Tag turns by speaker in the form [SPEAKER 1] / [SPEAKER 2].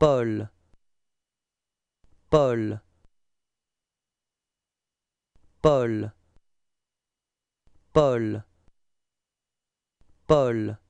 [SPEAKER 1] Paul Paul Paul Paul Paul